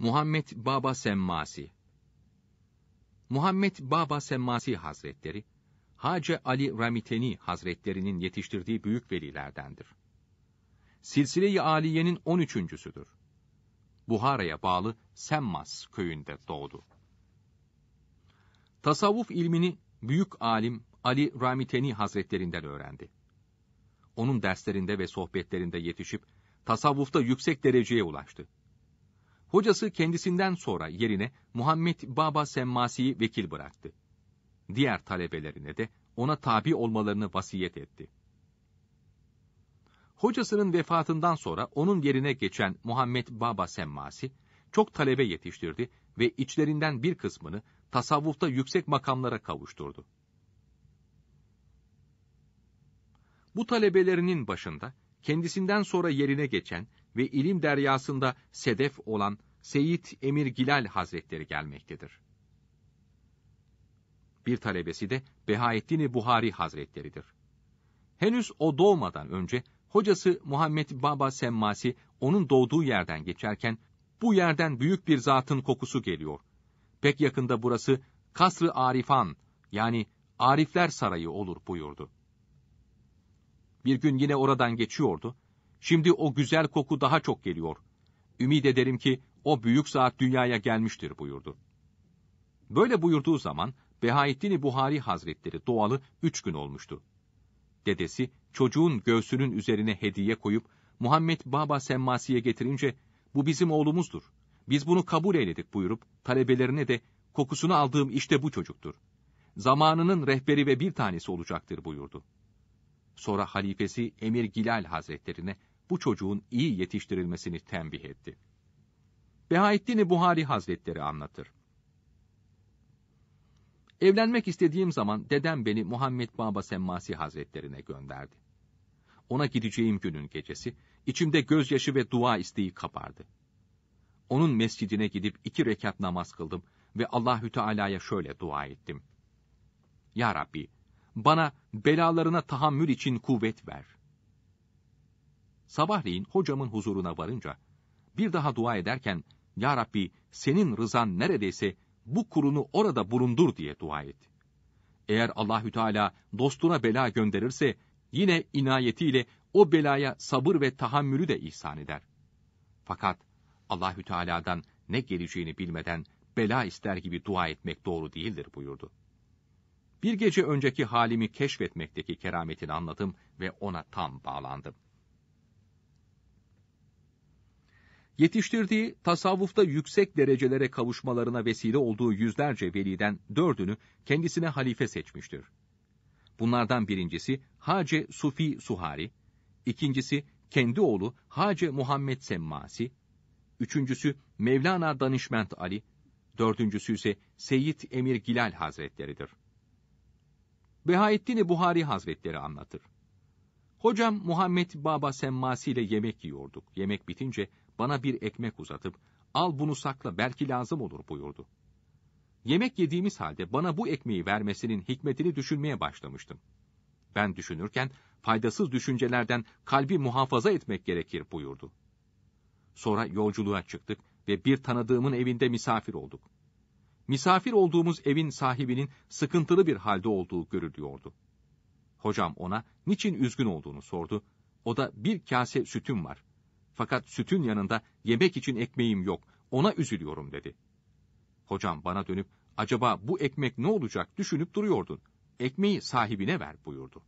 Muhammed Baba Semmasi Muhammed Baba Semmasi Hazretleri, Hacı Ali Ramiteni Hazretlerinin yetiştirdiği büyük velilerdendir. Silsile-i Aliye'nin 13.südür. Buhara'ya bağlı Semmas köyünde doğdu. Tasavvuf ilmini büyük alim Ali Ramiteni Hazretlerinden öğrendi. Onun derslerinde ve sohbetlerinde yetişip tasavvufta yüksek dereceye ulaştı. Hocası kendisinden sonra yerine Muhammed Baba Semmasi'yi vekil bıraktı. Diğer talebelerine de ona tabi olmalarını vasiyet etti. Hocasının vefatından sonra onun yerine geçen Muhammed Baba Semmasi, çok talebe yetiştirdi ve içlerinden bir kısmını tasavvufta yüksek makamlara kavuşturdu. Bu talebelerinin başında kendisinden sonra yerine geçen ve ilim deryasında sedef olan Seyit Emir Gilal Hazretleri gelmektedir. Bir talebesi de Behaettin Buhari Hazretleridir. Henüz o doğmadan önce hocası Muhammed Baba Semmasi onun doğduğu yerden geçerken bu yerden büyük bir zatın kokusu geliyor. Pek yakında burası Kasrı Arifan yani Arifler Sarayı olur buyurdu. Bir gün yine oradan geçiyordu. Şimdi o güzel koku daha çok geliyor. Ümid ederim ki o büyük saat dünyaya gelmiştir buyurdu. Böyle buyurduğu zaman behaettin Buhari Hazretleri doğalı üç gün olmuştu. Dedesi çocuğun göğsünün üzerine hediye koyup Muhammed Baba Semmasi'ye getirince bu bizim oğlumuzdur. Biz bunu kabul eyledik buyurup talebelerine de kokusunu aldığım işte bu çocuktur. Zamanının rehberi ve bir tanesi olacaktır buyurdu. Sonra halifesi Emir Gilal Hazretlerine bu çocuğun iyi yetiştirilmesini tembih etti. Behaettin-i Buhari Hazretleri anlatır. Evlenmek istediğim zaman dedem beni Muhammed Baba Semmasi Hazretlerine gönderdi. Ona gideceğim günün gecesi, içimde gözyaşı ve dua isteği kapardı. Onun mescidine gidip iki rekat namaz kıldım ve Allahü Teala'ya şöyle dua ettim. Ya Rabbi, bana belalarına tahammül için kuvvet ver. Sabahleyin hocamın huzuruna varınca, bir daha dua ederken ya Rabbi senin rızan neredeyse bu kurunu orada bulundur diye dua et. Eğer Allahü Teala dostuna bela gönderirse yine inayetiyle o belaya sabır ve tahammülü de ihsan eder. Fakat Allahü Teala'dan ne geleceğini bilmeden bela ister gibi dua etmek doğru değildir buyurdu. Bir gece önceki halimi keşfetmekteki kerametini anladım ve ona tam bağlandım. Yetiştirdiği tasavvufta yüksek derecelere kavuşmalarına vesile olduğu yüzlerce veliden dördünü kendisine halife seçmiştir. Bunlardan birincisi Hace Sufi Suhari, ikincisi kendi oğlu Hace Muhammed Semmasi, üçüncüsü Mevlana Danişment Ali, dördüncüsü ise Seyyid Emir Gilal Hazretleridir. Behaettin Buhari Hazretleri anlatır. Hocam Muhammed Baba Semmasi ile yemek yiyorduk. Yemek bitince bana bir ekmek uzatıp, al bunu sakla belki lazım olur buyurdu. Yemek yediğimiz halde bana bu ekmeği vermesinin hikmetini düşünmeye başlamıştım. Ben düşünürken, faydasız düşüncelerden kalbi muhafaza etmek gerekir buyurdu. Sonra yolculuğa çıktık ve bir tanıdığımın evinde misafir olduk. Misafir olduğumuz evin sahibinin sıkıntılı bir halde olduğu görülüyordu. Hocam ona niçin üzgün olduğunu sordu. O da bir kase sütüm var. Fakat sütün yanında yemek için ekmeğim yok. Ona üzülüyorum dedi. Hocam bana dönüp acaba bu ekmek ne olacak düşünüp duruyordun. Ekmeği sahibine ver buyurdu.